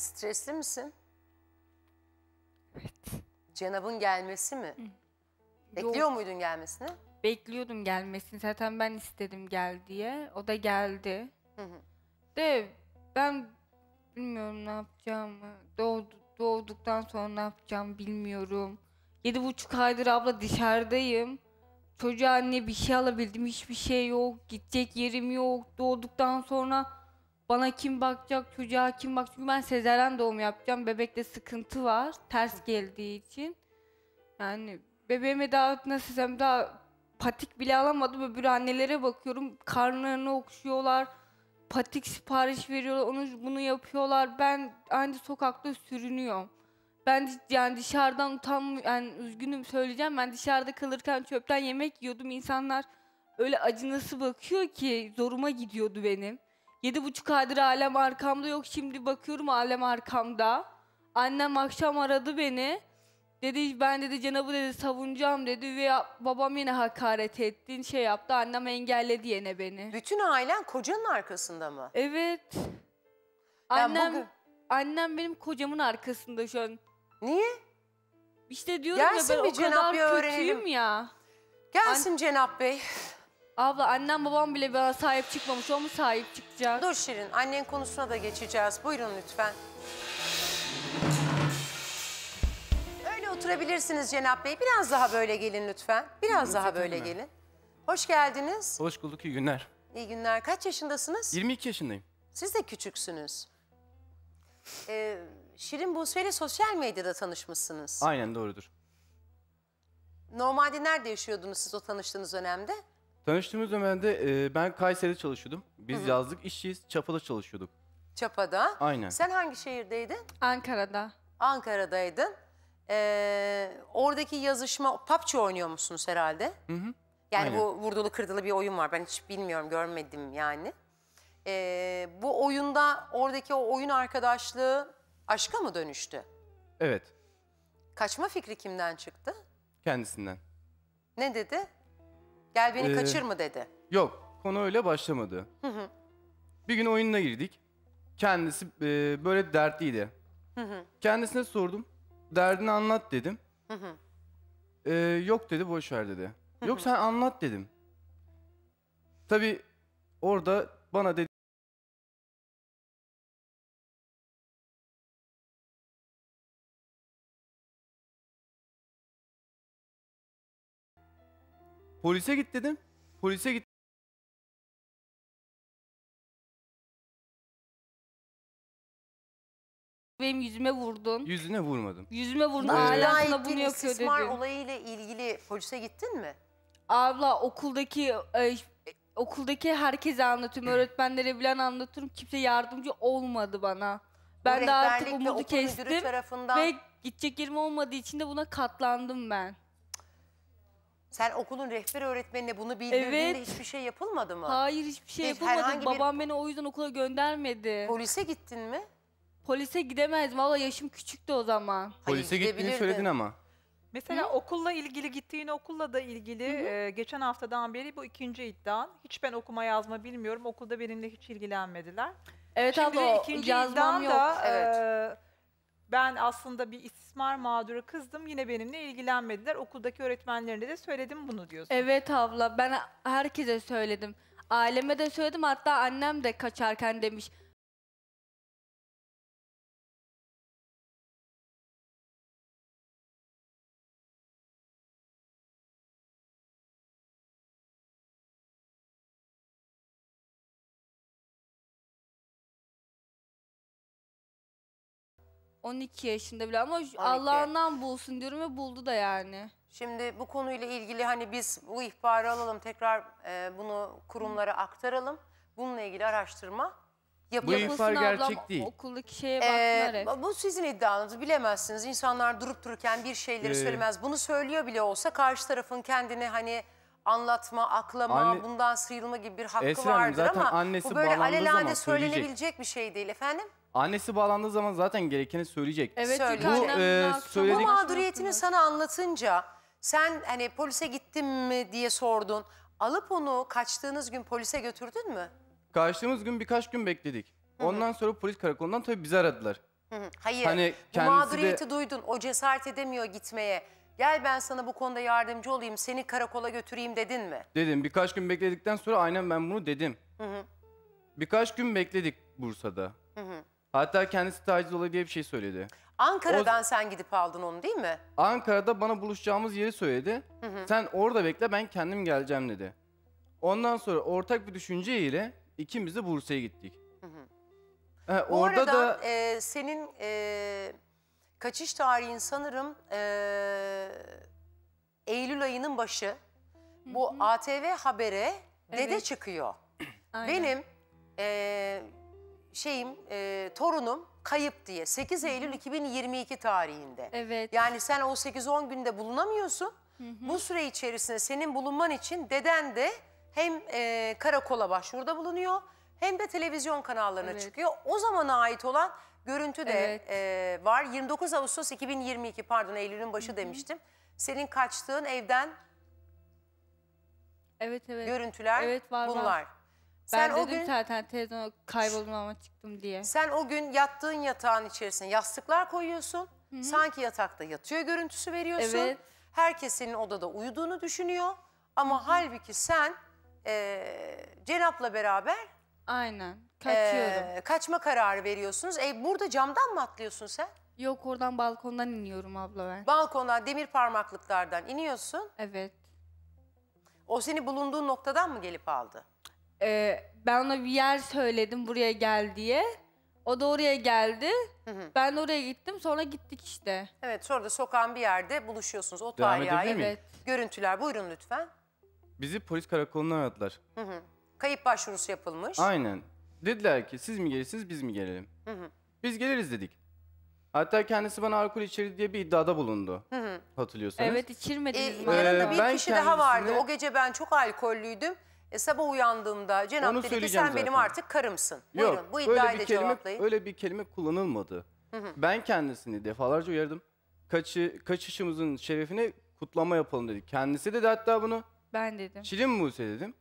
Stresli misin? Evet. Cenab'ın gelmesi mi? Bekliyor Yok. muydun gelmesini? Bekliyordum gelmesini. Zaten ben istedim gel diye. O da geldi. Hı hı. De ben bilmiyorum ne yapacağımı. Doğdu, doğduktan sonra ne yapacağım bilmiyorum. Yedi buçuk aydır abla dışarıdayım. Çocuğa anne bir şey alabildim. Hiçbir şey yok. Gidecek yerim yok. Doğduktan sonra bana kim bakacak, çocuğa kim bakacak? Çünkü ben sezeryen doğum yapacağım. Bebekte sıkıntı var, ters geldiği için. Yani bebeğime daha nasıl desem daha patik bile alamadım. Öbür annelere bakıyorum, karnlarını okşuyorlar. Patik sipariş veriyorlar, onu bunu yapıyorlar. Ben aynı sokakta sürünüyorum. Ben yani dışarıdan tam yani üzgünüm söyleyeceğim. Ben dışarıda kalırken çöpten yemek yiyordum. İnsanlar öyle acı nasıl bakıyor ki zoruma gidiyordu benim. Yedi buçuk aydır alem arkamda yok. Şimdi bakıyorum alem arkamda. Annem akşam aradı beni. Dedi ben dedi Cenab'ı dedi savunacağım dedi ve babam yine hakaret etti şey yaptı annem engelledi yine beni. Bütün ailen kocanın arkasında mı? Evet. annem, bugün... annem benim kocamın arkasında şu an. Niye? İşte diyorum Gelsin ya ben o Cenab kadar kötüyüm öğrenelim. ya. Gelsin An Cenab Bey. Abla annem babam bile bana sahip çıkmamış. O mu sahip çıkacak? Dur Şirin, annen konusuna da geçeceğiz. Buyurun lütfen. Öyle oturabilirsiniz Cenap Bey. Biraz daha böyle gelin lütfen. Biraz Hı, daha böyle mi? gelin. Hoş geldiniz. Hoş bulduk, iyi günler. İyi günler. Kaç yaşındasınız? 22 yaşındayım. Siz de küçüksünüz. Ee, Şirin Buse ile sosyal medyada tanışmışsınız. Aynen doğrudur. Normalde nerede yaşıyordunuz siz o tanıştığınız dönemde? Tanıştığımız dönemde e, ben Kayseri'de çalışıyordum. Biz Hı -hı. yazlık işçiyiz, Çapa'da çalışıyorduk. Çapa'da? Aynen. Sen hangi şehirdeydin? Ankara'da. Ankara'daydın. Ee, oradaki yazışma, PUBG oynuyor musunuz herhalde? Hı hı. Yani Aynen. bu vurdulu kırdılı bir oyun var. Ben hiç bilmiyorum, görmedim yani. Ee, bu oyunda oradaki o oyun arkadaşlığı aşka mı dönüştü? Evet. Kaçma fikri kimden çıktı? Kendisinden. Ne dedi? Gel beni Ee, kaçır mı dedi. Yok, konu öyle başlamadı. Bir gün oyununa girdik. Kendisi e, böyle dertliydi. Kendisine sordum. Derdini anlat dedim. E, yok dedi, boş ver dedi. Yok sen anlat dedim. Tabi orada bana dedi Polise git dedim. Polise git. Benim yüzüme vurdun. Yüzüne vurmadım. Yüzüme vurdun. Ee, Hala ettiğin bunu yapıyor dedin. istismar olayıyla ilgili polise gittin mi? Abla okuldaki e, okuldaki herkese anlatıyorum. Öğretmenlere bilen anlatıyorum. Kimse yardımcı olmadı bana. Ben de artık umudu kestim ve gidecek yerim olmadığı için de buna katlandım ben. Sen okulun rehber öğretmenine bunu bildirdiğinde Evet. hiçbir şey yapılmadı mı? Hayır hiçbir şey Hiç herhangi yapamadım. bir- Babam beni o yüzden okula göndermedi. Polise gittin mi? Polise gidemezdim. Valla yaşım küçüktü o zaman. Polise gittiğini gidebilirdin. söyledin ama. Mesela okulla ilgili gittiğin okulla da ilgili e, geçen haftadan beri bu ikinci iddian. Hiç ben okuma yazma bilmiyorum. Okulda benimle hiç ilgilenmediler. Evet Şimdi de abla ikinci iddian yok. da e, ben aslında bir istismar mağduru kızdım yine benimle ilgilenmediler. Okuldaki öğretmenlerine de söyledim bunu diyorsun. Evet abla ben herkese söyledim. Aileme de söyledim hatta annem de kaçarken demiş 12 yaşında bile ama Allah'ından bulsun diyorum ve buldu da yani. Şimdi bu konuyla ilgili hani biz bu ihbarı alalım tekrar e, bunu kurumlara aktaralım. Bununla ilgili araştırma yapılsın. Bu ihbar ablam, gerçek değil. Okuldaki şeye e, baktılar ee, Bu sizin iddianızı bilemezsiniz. İnsanlar durup dururken bir şeyleri ee, söylemez. Bunu söylüyor bile olsa karşı tarafın kendini hani anlatma, aklama, Anne- bundan sıyrılma gibi bir hakkı Esra vardır zaten ama annesi bu böyle bağlandığı alelade söylenebilecek bir şey değil efendim. Annesi bağlandığı zaman zaten gerekeni söyleyecek. Evet, Söyle. Bu, e, Hülya, Bu mağduriyetini sana anlatınca sen hani polise gittim mi diye sordun. Alıp onu kaçtığınız gün polise götürdün mü? Kaçtığımız gün birkaç gün bekledik. Ondan sonra polis karakolundan tabii bizi aradılar. Hı hı. Hayır. Hani bu kendisi de- mağduriyeti duydun. O cesaret edemiyor gitmeye gel ben sana bu konuda yardımcı olayım seni karakola götüreyim dedin mi? Dedim birkaç gün bekledikten sonra aynen ben bunu dedim. Hı hı. Birkaç gün bekledik Bursa'da. Hı hı. Hatta kendisi taciz olayı diye bir şey söyledi. Ankara'dan o, sen gidip aldın onu değil mi? Ankara'da bana buluşacağımız yeri söyledi. Hı hı. Sen orada bekle ben kendim geleceğim dedi. Ondan sonra ortak bir düşünceyle ikimiz de Bursa'ya gittik. Hı hı. Ee, orada Bu arada, da e, senin e, Kaçış tarihin sanırım e, Eylül ayının başı. Bu hı hı. ATV Haber'e dede evet. çıkıyor. Aynen. Benim e, şeyim e, torunum kayıp diye 8 Eylül hı hı. 2022 tarihinde. Evet. Yani sen 18-10 günde bulunamıyorsun. Hı hı. Bu süre içerisinde senin bulunman için deden de hem e, karakola başvuruda bulunuyor hem de televizyon kanallarına evet. çıkıyor. O zamana ait olan Görüntü de evet. e, var. 29 Ağustos 2022 pardon Eylül'ün başı Hı -hı. demiştim. Senin kaçtığın evden Evet evet. Görüntüler evet, var, bunlar. Var. Sen ben o gün, zaten televizyona kayboldum ama çıktım diye. Sen o gün yattığın yatağın içerisine yastıklar koyuyorsun. Hı -hı. Sanki yatakta yatıyor görüntüsü veriyorsun. Evet. Herkes senin odada uyuduğunu düşünüyor. Ama Hı -hı. halbuki sen e, Cenap'la beraber Aynen. Kaçıyorum. Ee, kaçma kararı veriyorsunuz. E, burada camdan mı atlıyorsun sen? Yok oradan balkondan iniyorum abla ben. Balkondan demir parmaklıklardan iniyorsun. Evet. O seni bulunduğun noktadan mı gelip aldı? Ee, ben ona bir yer söyledim buraya gel diye. O da oraya geldi. Hı hı. Ben de oraya gittim. Sonra gittik işte. Evet sonra da sokağın bir yerde buluşuyorsunuz. O Devam tarihayı. Evet. Görüntüler buyurun lütfen. Bizi polis karakoluna aradılar. Hı hı. Kayıp başvurusu yapılmış. Aynen. Dediler ki siz mi gelirsiniz biz mi gelelim? Hı hı. Biz geliriz dedik. Hatta kendisi bana alkol içirdi diye bir iddiada bulundu. Hı hı. Hatırlıyorsanız. Evet içirmediniz. E, ee, yanında bir ben kişi daha vardı. O gece ben çok alkollüydüm. E, sabah uyandığımda Cenab dedi ki sen söyleyeceğim benim artık karımsın. Buyurun bu iddiayı da kelime, cevaplayın. öyle bir kelime kullanılmadı. Ben kendisini defalarca uyardım. Kaçı, kaçışımızın şerefine kutlama yapalım dedi. Kendisi dedi hatta bunu. Ben dedim. Şirin Buse dedim.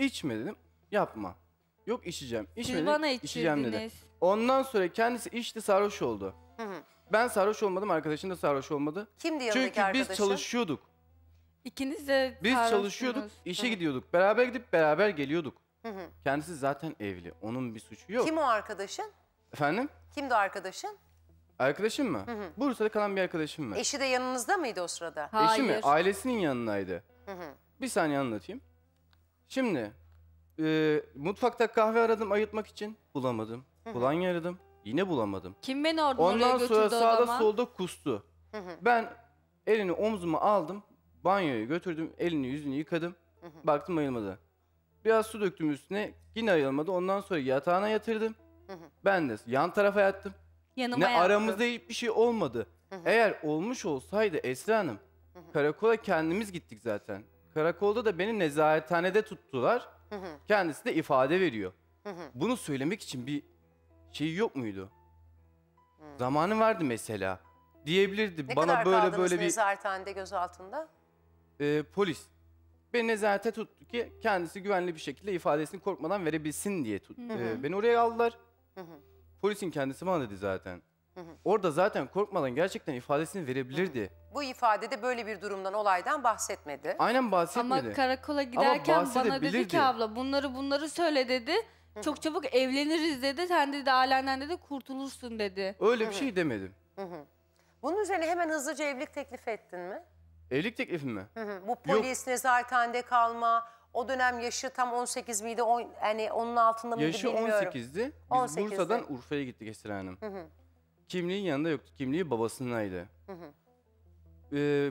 İçme dedim. Yapma. Yok içeceğim. İçme Siz dedim. bana içeceğim dedi. Ondan sonra kendisi içti sarhoş oldu. Hı hı. Ben sarhoş olmadım arkadaşım da sarhoş olmadı. Kimdi yanındaki Çünkü arkadaşın? biz çalışıyorduk. İkiniz de Biz çalışıyorduk, işe gidiyorduk. Beraber gidip beraber geliyorduk. Hı hı. Kendisi zaten evli. Onun bir suçu yok. Kim o arkadaşın? Efendim? Kimdi o arkadaşın? Arkadaşım mı? Bursa'da kalan bir arkadaşım mı? Eşi de yanınızda mıydı o sırada? Eşi mi? Ailesinin yanındaydı. Bir saniye anlatayım. Şimdi e, mutfakta kahve aradım ayıtmak için. Bulamadım. Hı hı. aradım. Yine bulamadım. Kim beni oradan oraya Ondan sonra sağda zaman? solda kustu. Ben elini omzuma aldım. Banyoya götürdüm. Elini yüzünü yıkadım. Baktım ayılmadı. Biraz su döktüm üstüne. Yine ayılmadı. Ondan sonra yatağına yatırdım. Ben de yan tarafa yattım. Yanıma ne yaptı. aramızda hiçbir şey olmadı. Eğer olmuş olsaydı Esra Hanım, karakola kendimiz gittik zaten. Karakolda da beni nezarethanede tuttular. Hı hı. Kendisi de ifade veriyor. Hı hı. Bunu söylemek için bir şeyi yok muydu? Hı. Zamanı vardı mesela. Diyebilirdi ne bana kadar böyle kaldınız böyle bir nezarethanede gözaltında? e, ee, polis beni nezarete tuttu ki kendisi güvenli bir şekilde ifadesini korkmadan verebilsin diye tut, Hı hı. e, beni oraya aldılar. Hı hı. Polisin kendisi bana dedi zaten. Orada zaten korkmadan gerçekten ifadesini verebilirdi. Hı hı. Bu ifadede böyle bir durumdan, olaydan bahsetmedi. Aynen bahsetmedi. Ama karakola giderken Ama bana dedi ki abla bunları bunları söyle dedi. Çok çabuk evleniriz dedi. Sen dedi ailenden dedi kurtulursun dedi. Öyle bir şey demedim. Bunun üzerine hemen hızlıca evlilik teklif ettin mi? Evlilik teklifi mi? Bu polis Yok. kalma, o dönem yaşı tam 18 miydi? On, yani onun altında mıydı yaşı bilmiyorum. Yaşı 18'di. Biz 18'di. Bursa'dan Urfa'ya gittik Esra Hanım. Hı hı. Kimliğin yanında yoktu. Kimliği babasındaydı. Hı hı. Ee,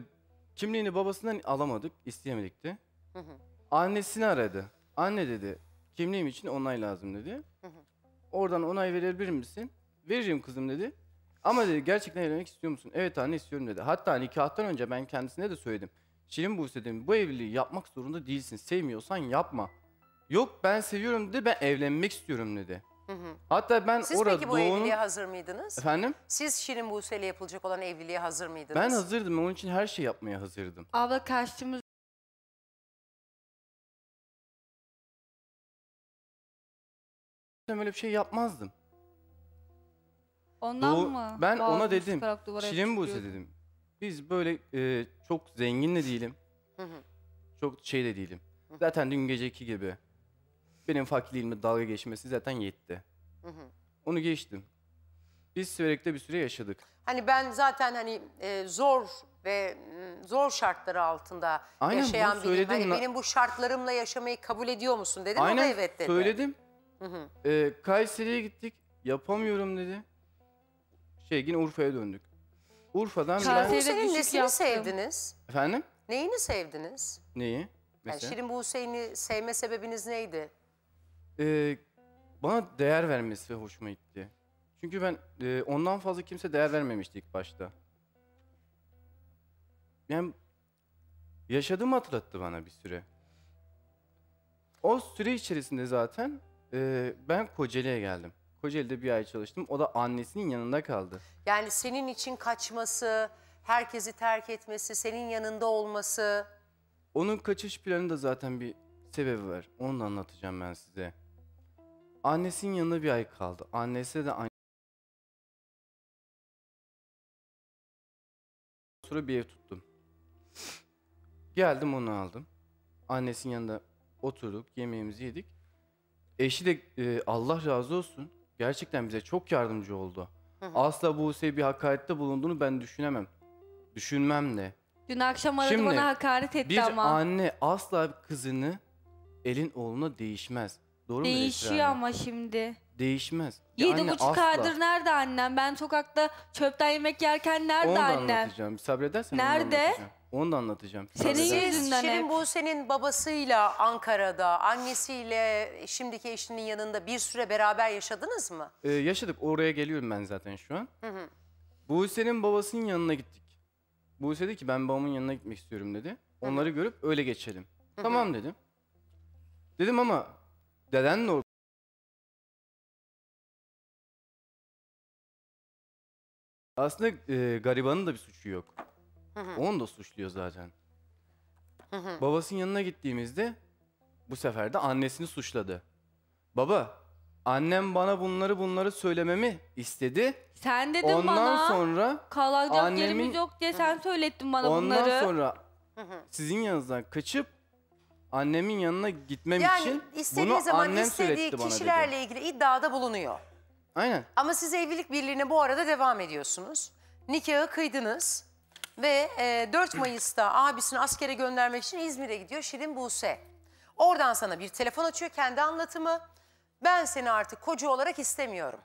kimliğini babasından alamadık, isteyemedik de. Hı hı. Annesini aradı. Anne dedi, kimliğim için onay lazım dedi. Hı hı. Oradan onay verebilir misin? Veririm kızım dedi. Ama dedi gerçekten evlenmek istiyor musun? Evet anne istiyorum dedi. Hatta nikahtan önce ben kendisine de söyledim. Şirin bu dedim bu evliliği yapmak zorunda değilsin. Sevmiyorsan yapma. Yok ben seviyorum dedi ben evlenmek istiyorum dedi. Hatta ben Siz orada peki bu doğunun... evliliğe hazır mıydınız? Efendim? Siz Şirin Buse ile yapılacak olan evliliğe hazır mıydınız? Ben hazırdım. Onun için her şey yapmaya hazırdım. Abla kaçtığımız öyle bir şey yapmazdım. Ondan Doğu, mı? Ben Bağlı ona dedim. Şirin Buse dedim. Biz böyle e, çok zengin de değilim. Çok şey de değilim. Zaten dün geceki gibi benim fakirliğimle dalga geçmesi zaten yetti. Hı hı. Onu geçtim. Biz Siverek'te bir süre yaşadık. Hani ben zaten hani e, zor ve ıı, zor şartları altında Aynen, yaşayan bunu biriyim. Hani benim bu şartlarımla yaşamayı kabul ediyor musun dedim. o da evet dedi. söyledim. Hı hı. Ee, Kayseri'ye gittik. Yapamıyorum dedi. Şey yine Urfa'ya döndük. Urfa'dan Şirin ben... Buse'nin nesini yaptım. sevdiniz? Efendim? Neyini sevdiniz? Neyi? Yani Mesela? Şirin Buse'yi sevme sebebiniz neydi? Eee, bana değer vermesi hoşuma gitti. Çünkü ben eee, ondan fazla kimse değer vermemişti ilk başta. Yani yaşadığımı hatırlattı bana bir süre. O süre içerisinde zaten eee, ben Kocaeli'ye geldim. Kocaeli'de bir ay çalıştım. O da annesinin yanında kaldı. Yani senin için kaçması, herkesi terk etmesi, senin yanında olması. Onun kaçış planı da zaten bir sebebi var. Onu da anlatacağım ben size. Annesinin yanına bir ay kaldı. Annesi de aynı sonra bir ev tuttum. Geldim onu aldım. Annesinin yanında oturduk, yemeğimizi yedik. Eşi de e, Allah razı olsun gerçekten bize çok yardımcı oldu. Hı hı. Asla Buse'ye bir hakarette bulunduğunu ben düşünemem. Düşünmem de. Dün akşam aradı Şimdi, bana hakaret etti bir ama. Bir anne asla kızını elin oğluna değişmez. Doğru Değişiyor Esra ama şimdi. Değişmez. Ya Yedi anne, buçuk aydır nerede annem? Ben sokakta çöpten yemek yerken nerede Onu da annem? anlatacağım. Sabredersen Onu da Nerede? anlatacağım. Onu da anlatacağım. Senin yüzünden hep. Şirin Buse'nin babasıyla Ankara'da, annesiyle şimdiki eşinin yanında bir süre beraber yaşadınız mı? Ee, yaşadık. Oraya geliyorum ben zaten şu an. hı. Buse'nin babasının yanına gittik. Buse dedi ki ben babamın yanına gitmek istiyorum dedi. Onları görüp öyle geçelim. Tamam dedim. Dedim ama Deden ne Dedenle Aslında e, garibanın da bir suçu yok. Onu da suçluyor zaten. Babasının yanına gittiğimizde bu sefer de annesini suçladı. Baba, annem bana bunları bunları söylememi istedi. Sen dedin ondan bana. Ondan sonra kalacak annemin, yerimiz yok diye sen söylettin bana ondan bunları. Ondan sonra sizin yanınızdan kaçıp annemin yanına gitmem Yani için istediği bunu zaman annem istediği kişilerle dedi. ilgili iddiada bulunuyor. Aynen. Ama siz evlilik birliğine bu arada devam ediyorsunuz. Nikahı kıydınız ve 4 e, Mayıs'ta abisini askere göndermek için İzmir'e gidiyor Şirin Buse. Oradan sana bir telefon açıyor kendi anlatımı. Ben seni artık koca olarak istemiyorum.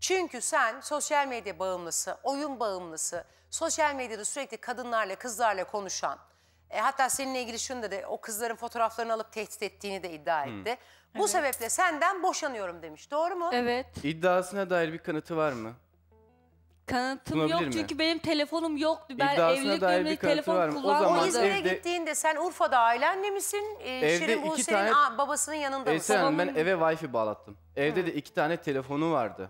Çünkü sen sosyal medya bağımlısı, oyun bağımlısı, sosyal medyada sürekli kadınlarla, kızlarla konuşan, e, hatta seninle ilgili şunu dedi. O kızların fotoğraflarını alıp tehdit ettiğini de iddia hmm. etti. Bu Evet. sebeple senden boşanıyorum demiş. Doğru mu? Evet. İddiasına dair bir kanıtı var mı? Kanıtım yok mi? çünkü benim telefonum yoktu. Ben İddiasına evlilik dair bir döneminde telefon var mı? O kullanmadım. O zaman İzmir'e evde- gittiğinde sen Urfa'da ailenle misin? E, Evde Şirin Buse'nin tane- babasının yanında mısın? Eysel ben eve wifi bağlattım. Evde de iki tane telefonu vardı.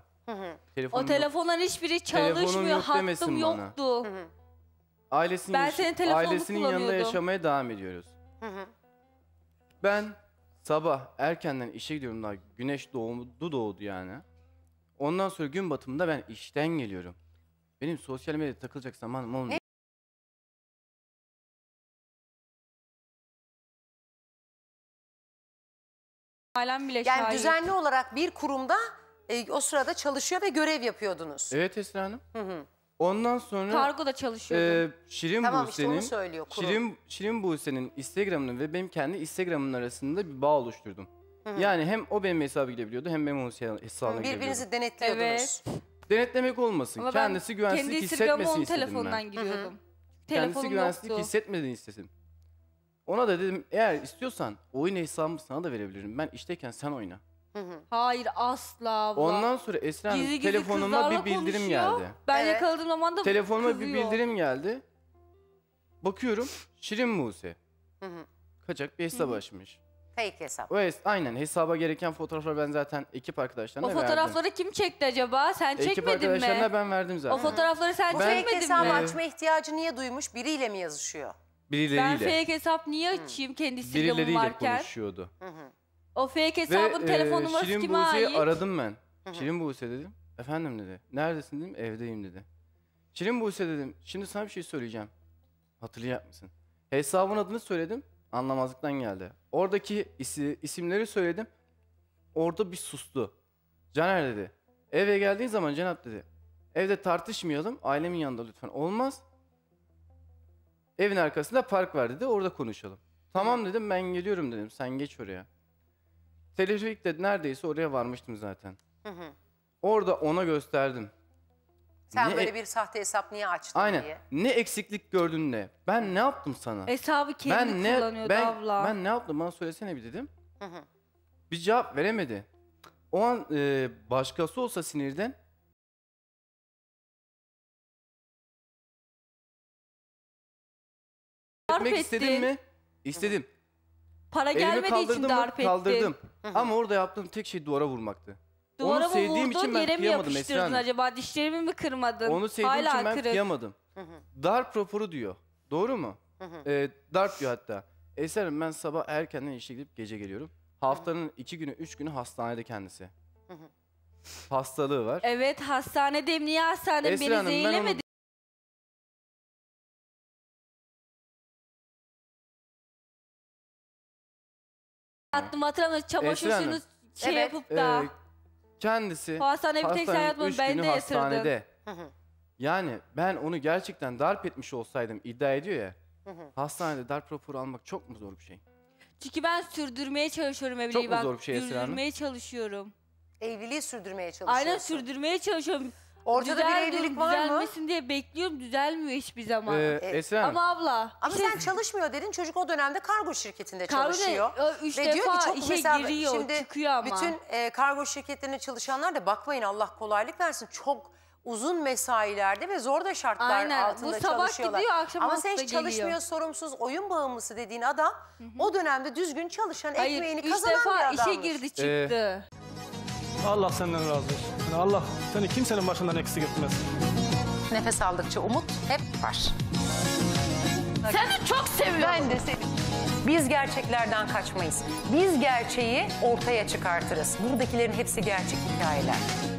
Telefonum O yok. telefonların hiçbiri Telefonum çalışmıyor. yok demesin Hattım bana. yoktu. Ailesinin, Ben senin ailesinin yanında yaşamaya devam ediyoruz. Ben sabah erkenden işe gidiyorum daha güneş doğdu doğdu yani. Ondan sonra gün batımında ben işten geliyorum. Benim sosyal medyada takılacak zamanım olmuyor. Ailem bile Yani şahit. düzenli olarak bir kurumda e, o sırada çalışıyor ve görev yapıyordunuz. Evet Esra Hanım. Hı hı. Ondan sonra Kargo da çalışıyordun. e, Şirin Tamam işte Buse'nin onu söylüyor kurul. Şirin, Şirin Buse'nin Instagram'ını ve benim kendi Instagram'ın arasında bir bağ oluşturdum. Yani hem o benim hesabı girebiliyordu hem benim onun hesabına girebiliyordum. Birbirinizi denetliyordunuz. Evet. Denetlemek olmasın. Ama Kendisi güvensizlik Kendi hissetmesin onun istedim ben. telefondan giriyordum. Kendisi Telefonum güvensizlik yoktu. hissetmediğini istedim. Ona da dedim eğer istiyorsan oyun hesabımı sana da verebilirim. Ben işteyken sen oyna hı. Hayır asla. var. Ondan sonra Esra Gizli gizli telefonuma bir bildirim konuşuyor. geldi. Ben Evet. yakaladığım zaman da Telefonuma bir bildirim geldi. Bakıyorum Şirin Muse. Hı hı. Kaçak bir hesap açmış. Fake hesap. O es- aynen hesaba gereken fotoğraflar ben zaten ekip arkadaşlarına O verdim. fotoğrafları kim çekti acaba? Sen çekmedin arkadaşlarına mi? ben verdim zaten. O fotoğrafları sen Bu Ben- çekmedin hesabı mi? açma ihtiyacı niye duymuş? Biriyle mi yazışıyor? Ben Birileriyle. fake hesap niye açayım kendisiyle Birileriyle konuşuyordu. Hı hı. O fake hesabın e, telefon numarası Şirin kime Buse'yi ait? aradım ben. Şirin Buse dedim. Efendim dedi. Neredesin dedim. Evdeyim dedi. Şirin Buse dedim. Şimdi sana bir şey söyleyeceğim. Hatırlayacak mısın? Hesabın adını söyledim. Anlamazlıktan geldi. Oradaki isi, isimleri söyledim. Orada bir sustu. Caner dedi. Eve geldiğin zaman Cenap dedi. Evde tartışmayalım. Ailemin yanında lütfen. Olmaz. Evin arkasında park var dedi. Orada konuşalım. Tamam dedim ben geliyorum dedim. Sen geç oraya teleferikte neredeyse oraya varmıştım zaten. Hı hı. Orada ona gösterdim. Sen Ne- böyle bir sahte hesap niye açtın Aynen. diye. Ne eksiklik gördün ne? Ben ne yaptım sana? Hesabı kendi ben kullanıyordu ben, abla. Ben ne yaptım bana söylesene bir dedim. Hı hı. Bir cevap veremedi. O an e, başkası olsa sinirden etmek istedin mi? İstedim. Para gelmediği için mı? darp etti. Kaldırdım. Hı hı. Ama orada yaptığım tek şey duvara vurmaktı. Duvara Onu sevdiğim için ben kıyamadım Esra acaba? Dişlerimi mi kırmadın? Onu sevdiğim Hala için ben kırık. kıyamadım. Darp raporu diyor. Doğru mu? Ee, darp diyor hatta. Esra ben sabah erkenden işe gidip gece geliyorum. Haftanın iki günü, üç günü hastanede kendisi. Hastalığı var. Evet hastanedeyim. Niye hastanede Esra beni Hanım, atlattım hatırlamıyorum. Çamaşır Esra şey Evet. yapıp da. Ee, kendisi Hastane bir tek sen yatmadın, ben de hastanede. yani ben onu gerçekten darp etmiş olsaydım iddia ediyor ya. hastanede darp raporu almak çok mu zor bir şey? Çünkü ben sürdürmeye çalışıyorum evliliği. mu zor bir şey Esra Hanım? Sürdürmeye çalışıyorum. Evliliği sürdürmeye çalışıyorum. Aynen sürdürmeye çalışıyorum. Ortada bir evlilik var mı? düzelmesin diye bekliyorum düzelmiyor hiçbir zaman. Ee, e, Esra Ama abla Ama şey- sen çalışmıyor dedin. Çocuk o dönemde kargo şirketinde kargo çalışıyor. ö, üç defa işe giriyor, çıkıyor ama. bütün e, kargo şirketlerinde çalışanlar da bakmayın Allah kolaylık versin. Çok uzun mesailerde ve zor da şartlar Aynen. altında Bu sabah çalışıyorlar. gidiyor, akşam Ama sen hiç çalışmıyor, geliyor. sorumsuz, oyun bağımlısı dediğin adam o dönemde düzgün çalışan, hayır ekmeğini üç kazanan bir defa işe girdi çıktı. Ee, Allah senden razı olsun etsin. Allah seni kimsenin başından eksik etmez. Nefes aldıkça umut hep var. Seni çok seviyorum. Ben de seni. Biz gerçeklerden kaçmayız. Biz gerçeği ortaya çıkartırız. Buradakilerin hepsi gerçek hikayeler.